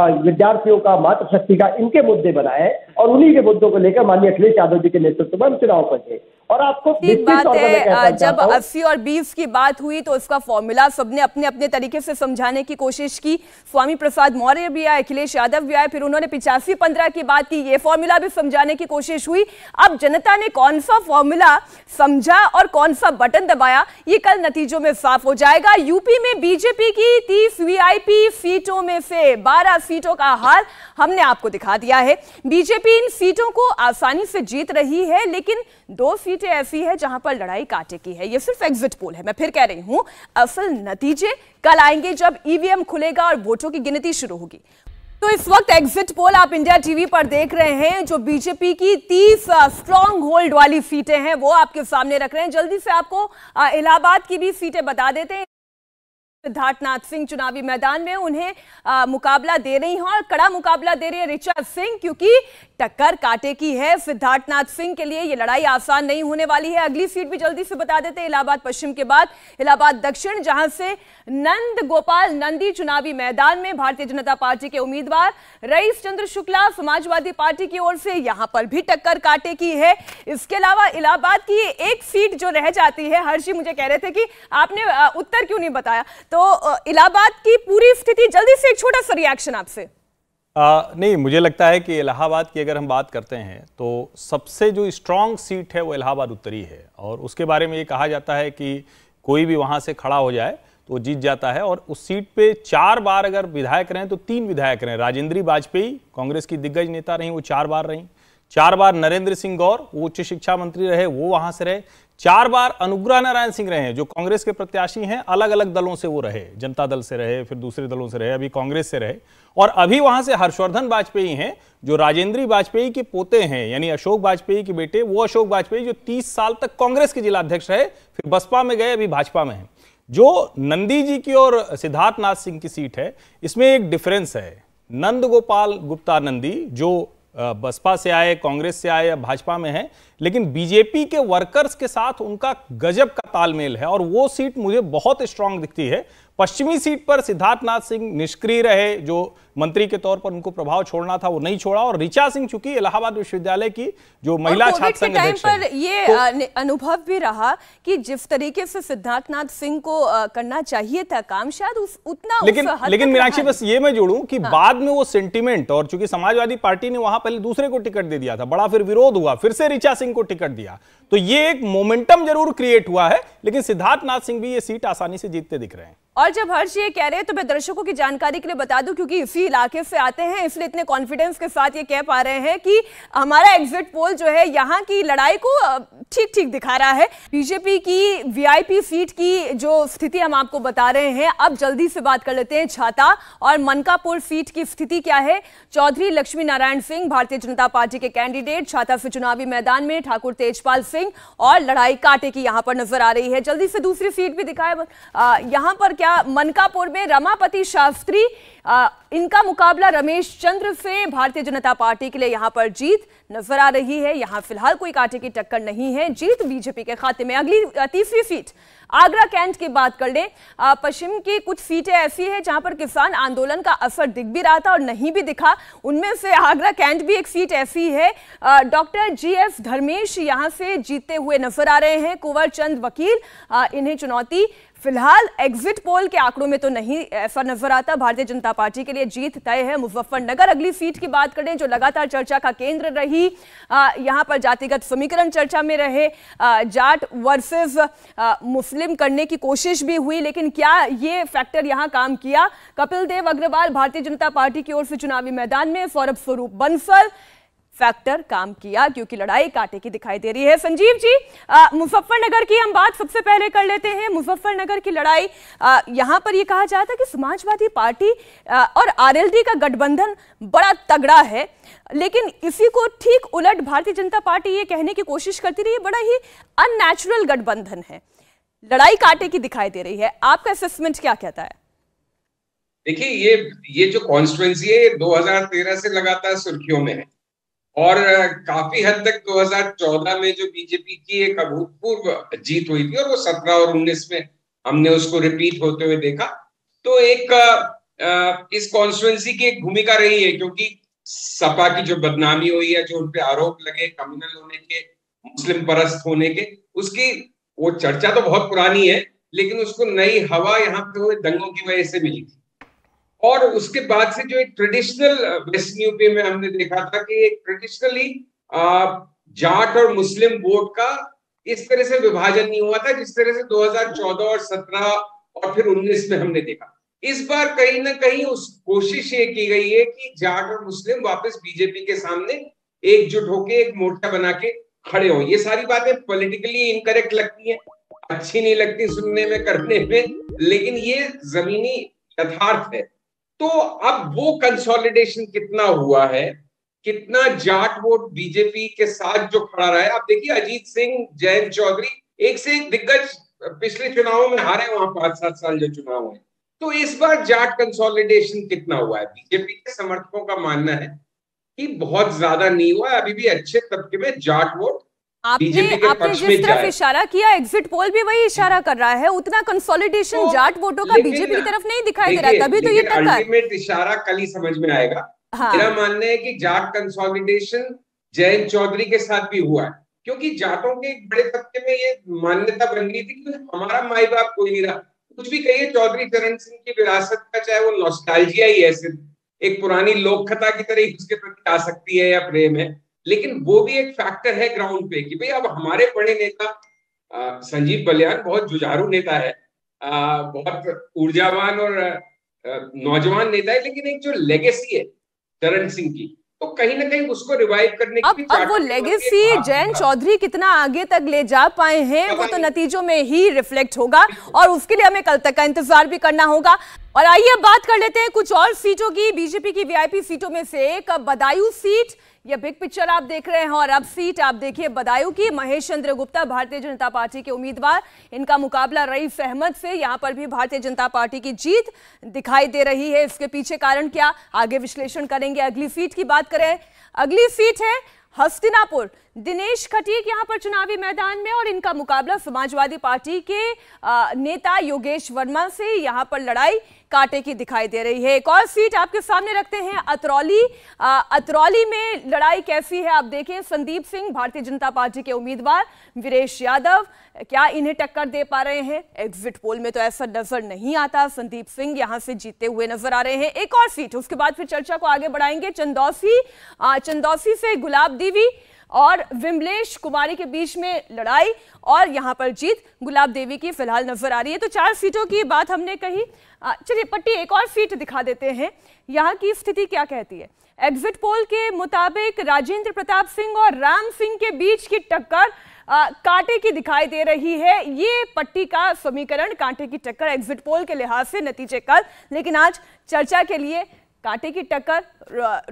विद्यार्थियों का मातृशक्ति का इनके मुद्दे बनाए और उन्हीं के मुद्दों को लेकर माननीय अखिलेश यादव जी के नेतृत्व में चुनाव पहुंचे और आपको बात है जब अफी और बीफ की बात हुई तो उसका फॉर्मूला सबने अपने अपने तरीके से समझाने की कोशिश की स्वामी प्रसाद मौर्य भी आए अखिलेश यादव भी आए फिर उन्होंने पिचासी पंद्रह की बात की ये फॉर्मूला भी समझाने की कोशिश हुई अब जनता ने कौन सा फॉर्मूला समझा और कौन सा बटन दबाया ये कल नतीजों में साफ हो जाएगा यूपी में बीजेपी की तीस वीआईपी सीटों में से बारह सीटों का हाल हमने आपको दिखा दिया है बीजेपी बीजेपी इन सीटों को आसानी से जीत रही है लेकिन दो सीटें ऐसी है जहां पर लड़ाई काटे की है ये सिर्फ एग्जिट पोल है मैं फिर कह रही हूं असल नतीजे कल आएंगे जब ईवीएम e खुलेगा और वोटों की गिनती शुरू होगी तो इस वक्त एग्जिट पोल आप इंडिया टीवी पर देख रहे हैं जो बीजेपी की तीस स्ट्रांग होल्ड वाली सीटें हैं वो आपके सामने रख रहे हैं जल्दी से आपको इलाहाबाद की भी सीटें बता देते हैं सिद्धार्थनाथ सिंह चुनावी मैदान में उन्हें आ, मुकाबला दे रही हैं और कड़ा मुकाबला दे रही है रिचा सिंह क्योंकि टक्कर काटे की है सिद्धार्थनाथ सिंह के लिए यह लड़ाई आसान नहीं होने वाली है अगली सीट भी जल्दी से बता देते इलाहाबाद पश्चिम के बाद इलाहाबाद दक्षिण जहां से नंद गोपाल नंदी चुनावी मैदान में भारतीय जनता पार्टी के उम्मीदवार रईस चंद्र शुक्ला समाजवादी पार्टी की ओर से यहां पर भी टक्कर काटे की है इसके अलावा इलाहाबाद की एक सीट जो रह जाती है हर्षी मुझे कह रहे थे कि आपने उत्तर क्यों नहीं बताया तो इलाहाबाद की पूरी स्थिति जल्दी से एक छोटा सा रिएक्शन आपसे आ, नहीं मुझे लगता है कि इलाहाबाद की अगर हम बात करते हैं तो सबसे जो स्ट्रांग सीट है वो इलाहाबाद उत्तरी है और उसके बारे में ये कहा जाता है कि कोई भी वहाँ से खड़ा हो जाए तो जीत जाता है और उस सीट पे चार बार अगर विधायक रहें तो तीन विधायक रहें राजेंद्री वाजपेयी कांग्रेस की दिग्गज नेता रहीं वो चार बार रहीं चार बार नरेंद्र सिंह गौर वो उच्च शिक्षा मंत्री रहे वो वहां से रहे चार बार अनुग्रह नारायण सिंह रहे जो कांग्रेस के प्रत्याशी हैं अलग अलग दलों से वो रहे जनता दल से रहे फिर दूसरे दलों से रहे अभी कांग्रेस से रहे और अभी वहां से हर्षवर्धन वाजपेयी हैं जो राजेंद्री वाजपेयी के पोते हैं यानी अशोक वाजपेयी के बेटे वो अशोक वाजपेयी जो तीस साल तक कांग्रेस के जिलाध्यक्ष रहे फिर बसपा में गए अभी भाजपा में है जो नंदी जी की और सिद्धार्थनाथ सिंह की सीट है इसमें एक डिफरेंस है नंद गोपाल गुप्ता नंदी जो बसपा से आए कांग्रेस से आए या भाजपा में हैं लेकिन बीजेपी के वर्कर्स के साथ उनका गजब का तालमेल है और वो सीट मुझे बहुत स्ट्रांग दिखती है पश्चिमी सीट पर सिद्धार्थनाथ सिंह निष्क्रिय रहे जो मंत्री के तौर पर उनको प्रभाव छोड़ना था वो नहीं छोड़ा और ऋचा सिंह चूंकि इलाहाबाद विश्वविद्यालय की जो महिला छात्र संघ टाइम पर ये तो, अनुभव भी रहा कि जिस तरीके से सिद्धार्थनाथ सिंह को करना चाहिए था काम शायद उस, उतना लेकिन उस लेकिन मीनाक्षी बस ये मैं जोड़ू की हाँ। बाद में वो सेंटिमेंट और चूंकि समाजवादी पार्टी ने वहां पहले दूसरे को टिकट दे दिया था बड़ा फिर विरोध हुआ फिर से ऋचा सिंह को टिकट दिया तो ये एक मोमेंटम जरूर क्रिएट हुआ है लेकिन सिद्धार्थनाथ सिंह भी ये सीट आसानी से जीतते दिख रहे हैं और जब हर्ष ये कह रहे हैं तो मैं दर्शकों की जानकारी के लिए बता दूं क्योंकि इसी इलाके से आते हैं इसलिए इतने कॉन्फिडेंस के साथ ये कह पा रहे हैं कि हमारा एग्जिट पोल जो है यहाँ की लड़ाई को ठीक ठीक दिखा रहा है बीजेपी की वीआईपी सीट की जो स्थिति हम आपको बता रहे हैं अब जल्दी से बात कर लेते हैं छाता और मनकापुर सीट की स्थिति क्या है चौधरी लक्ष्मी नारायण सिंह भारतीय जनता पार्टी के कैंडिडेट छाता से चुनावी मैदान में ठाकुर तेजपाल सिंह और लड़ाई काटे की यहाँ पर नजर आ रही है जल्दी से दूसरी सीट भी दिखाए यहाँ पर क्या क्या मनकापुर में रमापति शास्त्री इनका मुकाबला रमेश चंद्र से भारतीय जनता पार्टी के लिए यहां पर जीत नजर आ रही है यहां फिलहाल कोई कांटे की टक्कर नहीं है जीत बीजेपी के खाते में अगली तीसरी सीट आगरा कैंट की बात कर लें पश्चिम की कुछ सीटें ऐसी हैं जहां पर किसान आंदोलन का असर दिख भी रहा था और नहीं भी दिखा उनमें से आगरा कैंट भी एक सीट ऐसी है डॉक्टर जी एफ धर्मेश यहां से जीतते हुए नजर आ रहे हैं कुंवर चंद वकील इन्हें चुनौती फिलहाल एग्जिट पोल के आंकड़ों में तो नहीं ऐसा नजर आता भारतीय जनता पार्टी के लिए जीत तय है मुजफ्फरनगर अगली सीट की बात करें जो लगातार चर्चा का केंद्र रही यहाँ पर जातिगत समीकरण चर्चा में रहे जाट वर्सेस मुस्लिम करने की कोशिश भी हुई लेकिन क्या ये फैक्टर यहाँ काम किया कपिल देव अग्रवाल भारतीय जनता पार्टी की ओर से चुनावी मैदान में सौरभ स्वरूप बंसल फैक्टर काम किया क्योंकि लड़ाई काटे की दिखाई दे रही है संजीव जी मुजफ्फरनगर की हम बात सबसे पहले कर लेते हैं मुजफ्फरनगर की लड़ाई आ, यहां पर यह कहा जाता है कि समाजवादी पार्टी आ, और आरएलडी का गठबंधन बड़ा तगड़ा है लेकिन इसी को ठीक उलट भारतीय जनता पार्टी ये कहने की कोशिश करती रही है बड़ा ही अननेचुरल गठबंधन है लड़ाई काटे की दिखाई दे रही है आपका असेसमेंट क्या कहता है देखिए ये ये जो कॉन्स्टिट्युएंसी है 2013 से लगातार सुर्खियों में है और काफी हद तक 2014 में जो बीजेपी की एक अभूतपूर्व जीत हुई थी और वो 17 और 19 में हमने उसको रिपीट होते हुए देखा तो एक इस कॉन्स्टिट्युएंसी की एक भूमिका रही है क्योंकि सपा की जो बदनामी हुई है जो उनपे आरोप लगे कम्युनल होने के मुस्लिम परस्त होने के उसकी वो चर्चा तो बहुत पुरानी है लेकिन उसको नई हवा यहाँ पे हुए दंगों की वजह से मिली थी और उसके बाद से जो एक ट्रेडिशनल वेस्ट यूपी में हमने देखा था कि एक ट्रेडिशनली uh, जाट और मुस्लिम वोट का इस तरह से विभाजन नहीं हुआ था जिस तरह से 2014 और 17 और फिर 19 में हमने देखा इस बार कहीं ना कहीं उस कोशिश ये की गई है कि जाट और मुस्लिम वापस बीजेपी के सामने एकजुट होके एक मोर्चा बना के खड़े हो ये सारी बातें पॉलिटिकली इनकरेक्ट लगती हैं अच्छी नहीं लगती सुनने में करने में लेकिन ये जमीनी यथार्थ है तो अब वो कंसोलिडेशन कितना हुआ है कितना जाट वोट बीजेपी के साथ जो खड़ा रहा है आप देखिए अजीत सिंह जयंत चौधरी एक से एक दिग्गज पिछले चुनावों में हारे वहां पांच सात साल जो चुनाव हुए तो इस बार जाट कंसोलिडेशन कितना हुआ है बीजेपी के समर्थकों का मानना है कि बहुत ज्यादा नहीं हुआ है अभी भी अच्छे तबके में जाट वोट आपने आपने जिस तरफ इशारा किया एग्जिट पोल भी वही इशारा कर रहा है उतना कंसोलिडेशन तो, जाट वोटों का बीजेपी की तरफ नहीं दिखाई दे रहा तभी तो ये अल्टीमेट इशारा कल ही समझ में आएगा हाँ। मेरा मानना है कि जाट कंसोलिडेशन जयंत चौधरी के साथ भी हुआ है क्योंकि जाटों के एक बड़े तबके में ये मान्यता बन गई थी कि हमारा माई बाप कोई नहीं रहा कुछ भी कहिए चौधरी चरण सिंह की विरासत का चाहे वो नॉस्टैल्जिया ही है सिर्फ एक पुरानी लोक कथा की तरह उसके प्रति आ सकती है या प्रेम है लेकिन वो भी एक फैक्टर है ग्राउंड पे कि भाई अब हमारे बड़े नेता संजीव बलियान बहुत जुझारू नेता है बहुत ऊर्जावान और नौजवान नेता है लेकिन एक जो लेगेसी है चरण सिंह की तो कहीं ना कहीं उसको रिवाइव करने अब, की अब वो लेगेसी जैन चौधरी कितना आगे तक ले जा पाए हैं वो तो नतीजों में ही रिफ्लेक्ट होगा और उसके लिए हमें कल तक का इंतजार भी करना होगा और आइए बात कर लेते हैं कुछ और सीटों की बीजेपी की वीआईपी सीटों में से एक बदायूं सीट यह बिग पिक्चर आप देख रहे हैं और अब सीट आप देखिए बदायूं की महेश चंद्र गुप्ता भारतीय जनता पार्टी के उम्मीदवार इनका मुकाबला रई सहमत से यहां पर भी भारतीय जनता पार्टी की जीत दिखाई दे रही है इसके पीछे कारण क्या आगे विश्लेषण करेंगे अगली सीट की बात करें अगली सीट है हस्तिनापुर दिनेश खटीक यहां पर चुनावी मैदान में और इनका मुकाबला समाजवादी पार्टी के नेता योगेश वर्मा से यहां पर लड़ाई काटे की दिखाई दे रही है एक और सीट आपके सामने रखते हैं अतरौली अतरौली में लड़ाई कैसी है आप देखें संदीप सिंह भारतीय जनता पार्टी के उम्मीदवार वीरेश यादव क्या इन्हें टक्कर दे पा रहे हैं एग्जिट पोल में तो ऐसा नजर नहीं आता संदीप सिंह यहां से जीते हुए नजर आ रहे हैं एक और सीट उसके बाद फिर चर्चा को आगे बढ़ाएंगे चंदौसी चंदौसी से गुलाब देवी और विमलेश कुमारी के बीच में लड़ाई और यहाँ पर जीत गुलाब देवी की फिलहाल नजर आ रही है तो चार सीटों की बात हमने कही चलिए पट्टी एक और सीट दिखा देते हैं यहाँ की स्थिति क्या कहती है एग्जिट पोल के मुताबिक राजेंद्र प्रताप सिंह और राम सिंह के बीच की टक्कर आ, कांटे की दिखाई दे रही है ये पट्टी का समीकरण कांटे की टक्कर एग्जिट पोल के लिहाज से नतीजे कल लेकिन आज चर्चा के लिए कांटे की टक्कर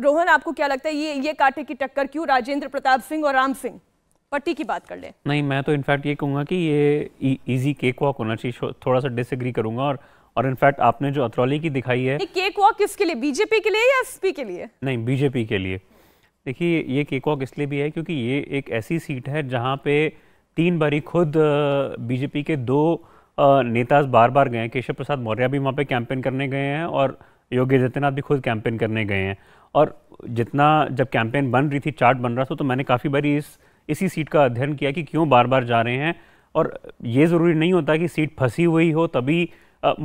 रोहन आपको क्या लगता है ये ये कांटे की टक्कर क्यों राजेंद्र प्रताप सिंह और राम सिंह पट्टी की बात कर ले नहीं मैं तो इनफैक्ट ये कहूँगा कि ये इजी केक वॉक होना चाहिए थोड़ा सा डिसएग्री करूंगा और और इनफैक्ट आपने जो अतरौली की दिखाई है केक वॉक किसके लिए बीजेपी के लिए या एसपी के लिए नहीं बीजेपी के लिए देखिए ये केक वॉक इसलिए भी है क्योंकि ये एक ऐसी सीट है जहाँ पे तीन बारी खुद बीजेपी के दो नेता बार बार गए केशव प्रसाद मौर्य भी वहाँ पे कैंपेन करने गए हैं और योगी आदित्यनाथ भी खुद कैंपेन करने गए हैं और जितना जब कैंपेन बन रही थी चार्ट बन रहा था तो मैंने काफ़ी बारी इस इसी सीट का अध्ययन किया कि क्यों बार बार जा रहे हैं और ये ज़रूरी नहीं होता कि सीट फंसी हुई हो तभी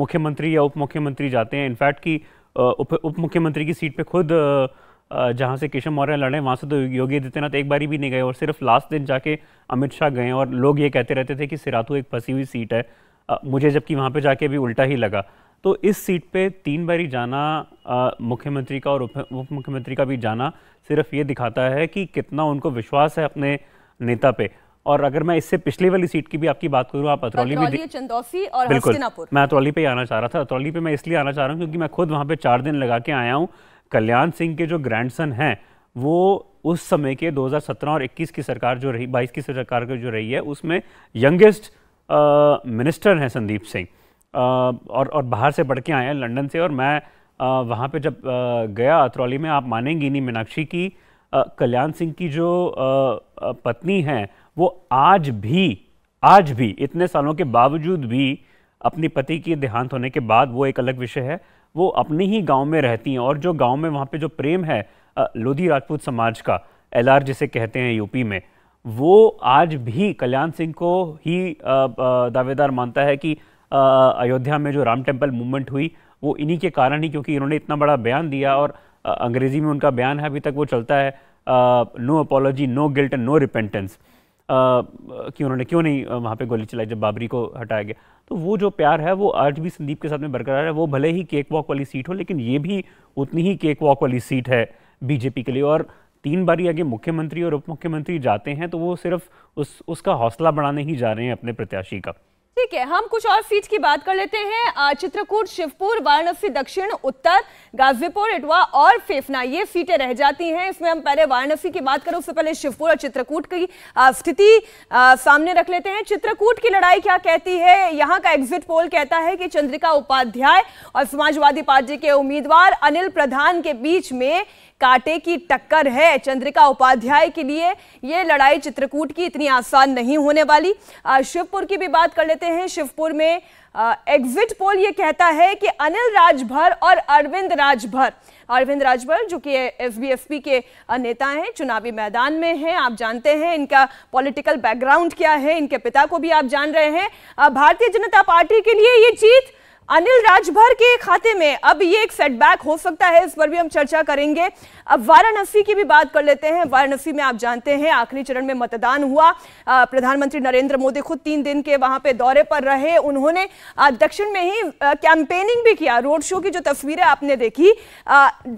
मुख्यमंत्री या उप मुख्यमंत्री जाते हैं इनफैक्ट कि उप उप मुख्यमंत्री की सीट पे खुद जहाँ से किशन मौर्य लड़े वहाँ से तो योगी आदित्यनाथ एक बारी भी नहीं गए और सिर्फ लास्ट दिन जाके अमित शाह गए और लोग ये कहते रहते थे कि सिराथू एक फंसी हुई सीट है मुझे जबकि वहाँ पर जाके भी उल्टा ही लगा तो इस सीट पे तीन बारी जाना मुख्यमंत्री का और उप मुख्यमंत्री का भी जाना सिर्फ ये दिखाता है कि कितना उनको विश्वास है अपने नेता पे और अगर मैं इससे पिछली वाली सीट की भी आपकी बात करूं आप अतरौली भी चंदौसी और बिल्कुल मैं अतरौली पे आना चाह रहा था अतरौली पे मैं इसलिए आना चाह रहा हूँ क्योंकि मैं खुद वहाँ पे चार दिन लगा के आया हूँ कल्याण सिंह के जो ग्रैंडसन हैं वो उस समय के 2017 और 21 की सरकार जो रही 22 की सरकार जो रही है उसमें यंगेस्ट मिनिस्टर हैं संदीप सिंह और और बाहर से पढ़ के आए हैं लंदन से और मैं वहाँ पे जब गया अतरौली में आप मानेंगी नहीं मीनाक्षी की कल्याण सिंह की जो पत्नी हैं वो आज भी आज भी इतने सालों के बावजूद भी अपने पति के देहांत होने के बाद वो एक अलग विषय है वो अपने ही गांव में रहती हैं और जो गांव में वहाँ पे जो प्रेम है लोधी राजपूत समाज का आर जिसे कहते हैं यूपी में वो आज भी कल्याण सिंह को ही दावेदार मानता है कि अयोध्या में जो राम टेम्पल मूवमेंट हुई वो इन्हीं के कारण ही क्योंकि इन्होंने इतना बड़ा बयान दिया और अंग्रेज़ी में उनका बयान है अभी तक वो चलता है no apology no guilt and no repentance कि उन्होंने क्यों नहीं वहाँ पे गोली चलाई जब बाबरी को हटाया गया तो वो जो प्यार है वो आज भी संदीप के साथ में बरकरार है वो भले ही केक वॉक वाली सीट हो लेकिन ये भी उतनी ही केक वॉक वाली सीट है बीजेपी के लिए और तीन बारी आगे मुख्यमंत्री और उप मुख्यमंत्री जाते हैं तो वो सिर्फ उस उसका हौसला बढ़ाने ही जा रहे हैं अपने प्रत्याशी का ठीक है हम कुछ और सीट की बात कर लेते हैं चित्रकूट शिवपुर वाराणसी दक्षिण उत्तर गाजीपुर इटवा और फेफना ये सीटें रह जाती हैं इसमें हम पहले वाराणसी की बात करें उससे पहले शिवपुर और चित्रकूट की स्थिति सामने रख लेते हैं चित्रकूट की लड़ाई क्या कहती है यहाँ का एग्जिट पोल कहता है कि चंद्रिका उपाध्याय और समाजवादी पार्टी के उम्मीदवार अनिल प्रधान के बीच में कांटे की टक्कर है चंद्रिका उपाध्याय के लिए ये लड़ाई चित्रकूट की इतनी आसान नहीं होने वाली शिवपुर की भी बात कर लेते हैं शिवपुर में एग्जिट पोल ये कहता है कि अनिल राजभर और अरविंद राजभर अरविंद राजभर जो कि एसबीएसपी के नेता हैं चुनावी मैदान में हैं आप जानते हैं इनका पॉलिटिकल बैकग्राउंड क्या है इनके पिता को भी आप जान रहे हैं भारतीय जनता पार्टी के लिए ये जीत अनिल राजभर के खाते में अब ये एक सेटबैक हो सकता है इस पर भी हम चर्चा करेंगे अब वाराणसी की भी बात कर लेते हैं वाराणसी में आप जानते हैं आखिरी चरण में मतदान हुआ प्रधानमंत्री नरेंद्र मोदी खुद तीन दिन के वहां पे दौरे पर रहे उन्होंने दक्षिण में ही कैंपेनिंग भी किया रोड शो की जो तस्वीरें आपने देखी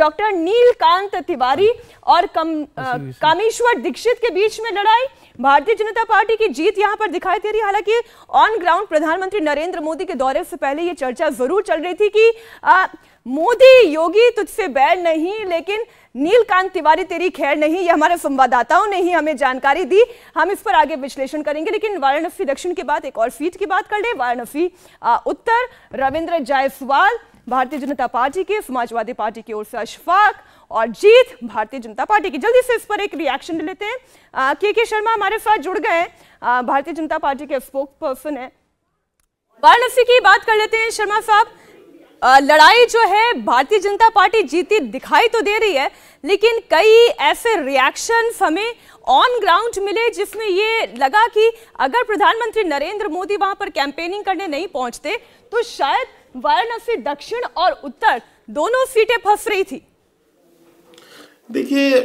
डॉक्टर नीलकांत तिवारी और कम कामेश्वर दीक्षित के बीच में लड़ाई भारतीय जनता पार्टी की जीत यहां पर दिखाई दे रही है हालांकि ऑन ग्राउंड प्रधानमंत्री नरेंद्र मोदी के दौरे से पहले यह चर्चा जरूर चल रही थी कि आ, मोदी योगी तुझसे बैर नहीं लेकिन नीलकांत तिवारी तेरी खैर नहीं ये हमारे संवाददाताओं ने ही हमें जानकारी दी हम इस पर आगे विश्लेषण करेंगे लेकिन वाराणसी दक्षिण के बाद एक और सीट की बात कर ले वाराणसी उत्तर रविंद्र जायसवाल भारतीय जनता पार्टी के समाजवादी पार्टी की ओर से अशफाक और जीत भारतीय जनता पार्टी की जल्दी से इस पर एक रिएक्शन ले लेते हैं के के शर्मा हमारे साथ जुड़ गए भारतीय जनता पार्टी के स्पोक पर्सन है वाराणसी की बात कर लेते हैं शर्मा साहब लड़ाई जो है भारतीय जनता पार्टी जीती दिखाई तो दे रही है लेकिन कई ऐसे रिएक्शन हमें ऑन ग्राउंड मिले जिसमें ये लगा कि अगर प्रधानमंत्री नरेंद्र मोदी वहां पर कैंपेनिंग करने नहीं पहुंचते तो शायद वाराणसी दक्षिण और उत्तर दोनों सीटें फंस रही थी देखिए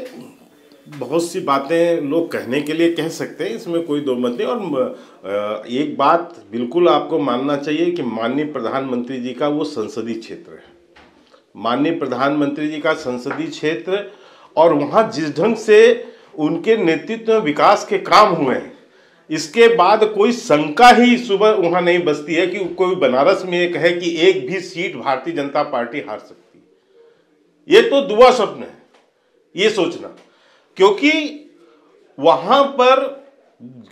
बहुत सी बातें लोग कहने के लिए कह सकते हैं इसमें कोई दो मत नहीं और एक बात बिल्कुल आपको मानना चाहिए कि माननीय प्रधानमंत्री जी का वो संसदीय क्षेत्र है माननीय प्रधानमंत्री जी का संसदीय क्षेत्र और वहाँ जिस ढंग से उनके नेतृत्व में विकास के काम हुए हैं इसके बाद कोई शंका ही सुबह वहाँ नहीं बसती है कि कोई बनारस में ये कहे कि एक भी सीट भारतीय जनता पार्टी हार सकती ये तो दुआ स्वप्न है ये सोचना क्योंकि वहां पर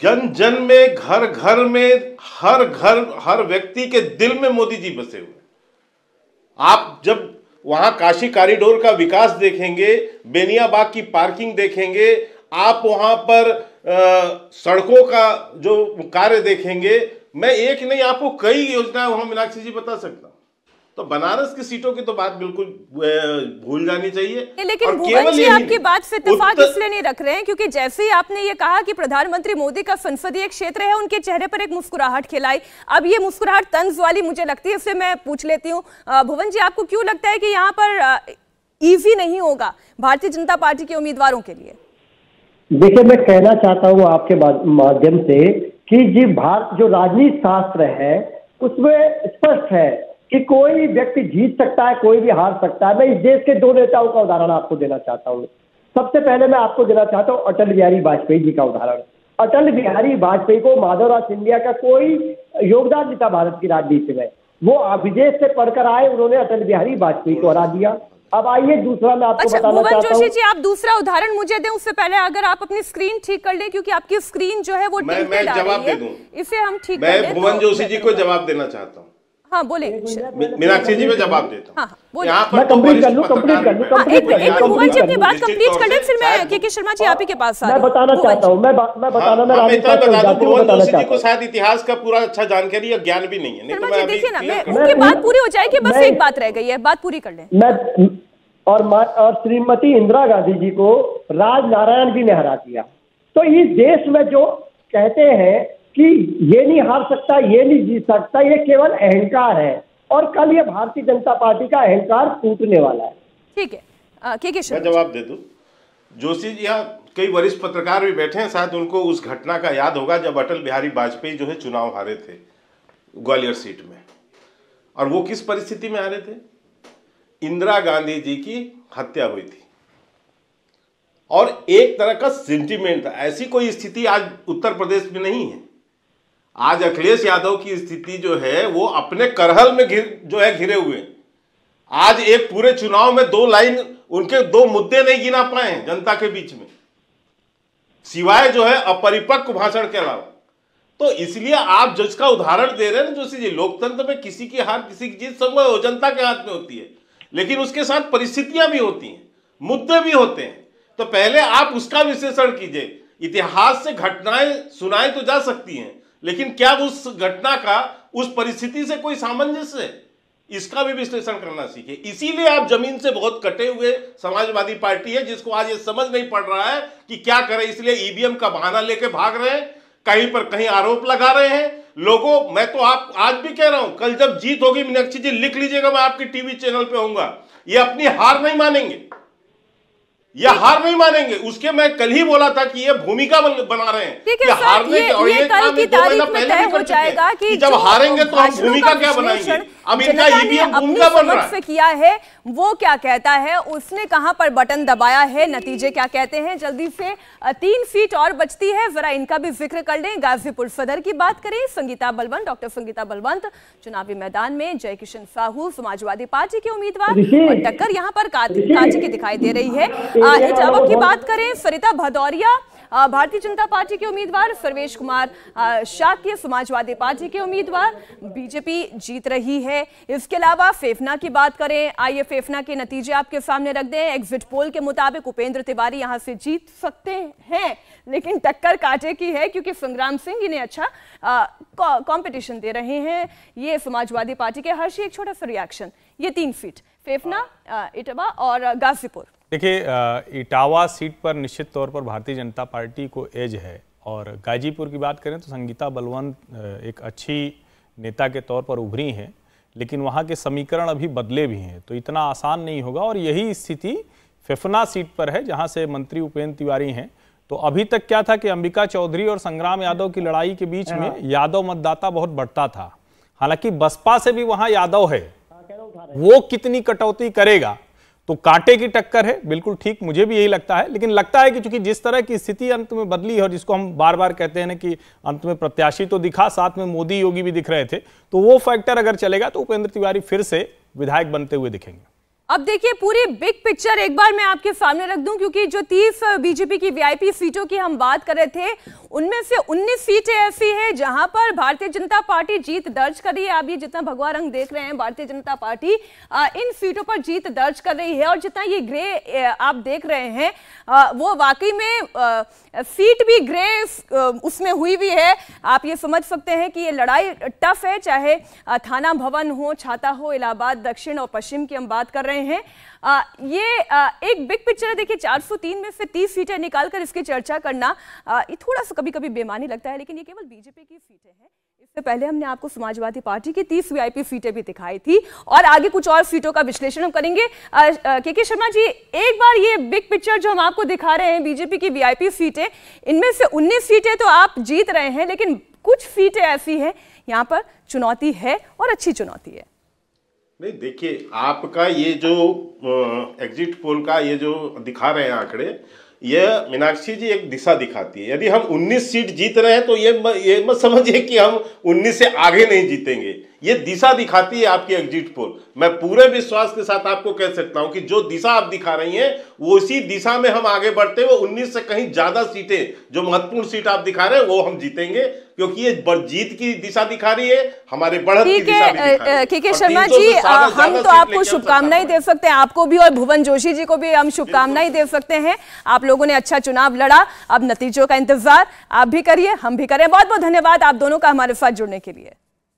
जन जन में घर घर में हर घर हर व्यक्ति के दिल में मोदी जी बसे हुए आप जब वहां काशी कॉरिडोर का विकास देखेंगे बेनियाबाग की पार्किंग देखेंगे आप वहां पर आ, सड़कों का जो कार्य देखेंगे मैं एक नहीं आपको कई योजनाएं वहां मीनाक्षी जी बता सकता तो बनारस की सीटों की तो बात बिल्कुल भूल जानी चाहिए लेकिन भुवन जी आपकी बात से इतफाक इसलिए नहीं रख रहे हैं क्योंकि जैसे ही आपने ये कहा कि प्रधानमंत्री मोदी का संसदीय क्षेत्र है उनके चेहरे पर एक मुस्कुराहट खिलाई अब ये मुस्कुराहट तंज वाली मुझे लगती है इसलिए मैं पूछ लेती हूँ भुवन जी आपको क्यों लगता है कि यहाँ पर ईजी नहीं होगा भारतीय जनता पार्टी के उम्मीदवारों के लिए देखिए मैं कहना चाहता हूँ आपके माध्यम से कि जी भारत जो राजनीति शास्त्र है उसमें स्पष्ट है कि कोई व्यक्ति जीत सकता है कोई भी हार सकता है मैं इस देश के दो नेताओं का उदाहरण आपको देना चाहता हूँ सबसे पहले मैं आपको देना चाहता हूँ अटल बिहारी वाजपेयी जी का उदाहरण अटल बिहारी वाजपेयी को माधवराज सिंधिया का कोई योगदान नहीं था भारत की राजनीति में वो विदेश से पढ़कर आए उन्होंने अटल बिहारी वाजपेयी को हरा दिया अब आइए दूसरा मैं आपको अच्छा, बताना चाहता जोशी जी आप दूसरा उदाहरण मुझे दें उससे पहले अगर आप अपनी स्क्रीन ठीक कर लें क्योंकि आपकी स्क्रीन जो है वो मैं, मैं जवाब दे दूं इसे हम ठीक मैं भुवन जोशी तो जी को जवाब देना चाहता हूँ हाँ मीनाक्षी जी मैं जवाब देता हूँ हाँ, हाँ, यहाँ पर शर्मा जी आप ही हाँ, के पास शायद इतिहास का पूरा अच्छा जानकारी या ज्ञान भी नहीं है देखिए ना उनकी बात पूरी हो जाएगी बस एक बात रह गई है बात पूरी कर लें और और श्रीमती इंदिरा गांधी जी को राज नारायण जी ने हरा दिया तो इस देश में जो कहते हैं कि ये नहीं हार सकता ये नहीं जीत सकता ये केवल अहंकार है और कल ये भारतीय जनता पार्टी का अहंकार टूटने वाला है ठीक है के के जवाब दे दू जोशी जी यहाँ कई वरिष्ठ पत्रकार भी बैठे हैं शायद उनको उस घटना का याद होगा जब अटल बिहारी वाजपेयी जो है चुनाव हारे थे ग्वालियर सीट में और वो किस परिस्थिति में हारे थे इंदिरा गांधी जी की हत्या हुई थी और एक तरह का सेंटिमेंट ऐसी कोई स्थिति आज उत्तर प्रदेश में नहीं है आज अखिलेश यादव की स्थिति जो है वो अपने करहल में घिर जो है घिरे हुए आज एक पूरे चुनाव में दो लाइन उनके दो मुद्दे नहीं गिना पाए जनता के बीच में सिवाय जो है अपरिपक्व भाषण के अलावा तो इसलिए आप जज का उदाहरण दे रहे हैं जोशी जी लोकतंत्र में किसी की हार किसी की जीत संभव हो जनता के हाथ में होती है लेकिन उसके साथ परिस्थितियां भी होती हैं मुद्दे भी होते हैं तो पहले आप उसका विश्लेषण कीजिए इतिहास से घटनाएं सुनाई तो जा सकती हैं लेकिन क्या उस घटना का उस परिस्थिति से कोई सामंजस्य है इसका भी विश्लेषण करना सीखे इसीलिए आप जमीन से बहुत कटे हुए समाजवादी पार्टी है जिसको आज ये समझ नहीं पड़ रहा है कि क्या करें इसलिए ईवीएम का बहाना लेके भाग रहे हैं कहीं पर कहीं आरोप लगा रहे हैं लोगों मैं तो आप आज भी कह रहा हूं कल जब जीत होगी मीनाक्षी जी लिख लीजिएगा मैं आपके टीवी चैनल पर हूंगा ये अपनी हार नहीं मानेंगे या हार नहीं मानेंगे उसके मैं कल ही बोला था कि ये भूमिका बना रहे हैं कि हारने ये, और ये, ये कल की तारीख में तय हो जाएगा कि जब हारेंगे तो हम भूमिका क्या बनाएंगे किया है वो क्या कहता है उसने कहां पर बटन दबाया है नतीजे क्या कहते हैं जल्दी से तीन सीट और बचती है जरा इनका भी जिक्र कर लें गाजीपुर सदर की बात करें संगीता बलवंत डॉक्टर संगीता बलवंत चुनावी मैदान में जयकिशन साहू समाजवादी पार्टी के उम्मीदवार और टक्कर यहाँ पर काजी की दिखाई दे रही है इटावा की बात करें सरिता भदौरिया भारतीय जनता पार्टी के उम्मीदवार सर्वेश कुमार शाक्य समाजवादी पार्टी के उम्मीदवार बीजेपी जीत रही है इसके अलावा फेफना की बात करें आइए फेफना के नतीजे आपके सामने रख दें एग्जिट पोल के मुताबिक उपेंद्र तिवारी यहां से जीत सकते हैं लेकिन टक्कर काटे की है क्योंकि संग्राम सिंह इन्हें अच्छा कॉम्पिटिशन दे रहे हैं ये समाजवादी पार्टी के हर्षी एक छोटा सा रिएक्शन ये तीन सीट फेफना इटवा और गाजीपुर देखिए इटावा सीट पर निश्चित तौर पर भारतीय जनता पार्टी को एज है और गाजीपुर की बात करें तो संगीता बलवंत एक अच्छी नेता के तौर पर उभरी हैं लेकिन वहाँ के समीकरण अभी बदले भी हैं तो इतना आसान नहीं होगा और यही स्थिति फेफना सीट पर है जहाँ से मंत्री उपेंद्र तिवारी हैं तो अभी तक क्या था कि अंबिका चौधरी और संग्राम यादव की लड़ाई के बीच में हाँ। यादव मतदाता बहुत बढ़ता था हालांकि बसपा से भी वहाँ यादव है हाँ, वो कितनी कटौती करेगा तो कांटे की टक्कर है बिल्कुल ठीक मुझे भी यही लगता है लेकिन लगता है कि चूंकि जिस तरह की स्थिति अंत में बदली है और जिसको हम बार बार कहते हैं ना कि अंत में प्रत्याशी तो दिखा साथ में मोदी योगी भी दिख रहे थे तो वो फैक्टर अगर चलेगा तो उपेंद्र तिवारी फिर से विधायक बनते हुए दिखेंगे अब देखिए पूरी बिग पिक्चर एक बार मैं आपके सामने रख दूं क्योंकि जो 30 बीजेपी की वीआईपी सीटों की हम बात कर रहे थे उनमें से 19 सीटें ऐसी हैं जहां पर भारतीय जनता पार्टी जीत दर्ज कर रही है आप ये जितना भगवा रंग देख रहे हैं भारतीय जनता पार्टी इन सीटों पर जीत दर्ज कर रही है और जितना ये ग्रे आप देख रहे हैं वो वाकई में सीट भी ग्रे उसमें हुई हुई है आप ये समझ सकते हैं कि ये लड़ाई टफ है चाहे थाना भवन हो छाता हो इलाहाबाद दक्षिण और पश्चिम की हम बात कर रहे हैं हैं आ, ये आ, एक बिग पिक्चर है देखिए 403 में फिर 30 सीटें निकाल कर इसकी चर्चा करना आ, ये थोड़ा सा कभी कभी बेमानी लगता है लेकिन ये केवल बीजेपी की सीटें हैं इससे पहले हमने आपको समाजवादी पार्टी की तीस वीआईपी सीटें भी दिखाई थी और आगे कुछ और सीटों का विश्लेषण हम करेंगे के के शर्मा जी एक बार ये बिग पिक्चर जो हम आपको दिखा रहे हैं बीजेपी की वी सीटें इनमें से उन्नीस सीटें तो आप जीत रहे हैं लेकिन कुछ सीटें ऐसी हैं यहाँ पर चुनौती है और अच्छी चुनौती है नहीं देखिए आपका ये जो एग्जिट पोल का ये जो दिखा रहे हैं आंकड़े ये मीनाक्षी जी एक दिशा दिखाती है यदि हम 19 सीट जीत रहे हैं तो ये म, ये मत समझिए कि हम 19 से आगे नहीं जीतेंगे ये दिशा दिखाती है आपकी एग्जिट पोल मैं पूरे विश्वास के साथ आपको कह सकता हूं कि जो दिशा आप दिखा रही हैं वो इसी दिशा में हम आगे बढ़ते हैं वो 19 से कहीं ज्यादा सीटें जो महत्वपूर्ण सीट आप दिखा रहे हैं वो हम जीतेंगे क्योंकि ये जीत की दिशा दिखा रही है हमारे बढ़त की दिशा भी दिखा रही है शर्मा जी हम तो आपको शुभकामनाएं दे सकते हैं आपको भी और भुवन जोशी जी को भी हम शुभकामनाएं दे सकते हैं आप लोगों ने अच्छा चुनाव लड़ा अब नतीजों का इंतजार आप भी करिए हम भी करें बहुत बहुत धन्यवाद आप दोनों का हमारे साथ जुड़ने के लिए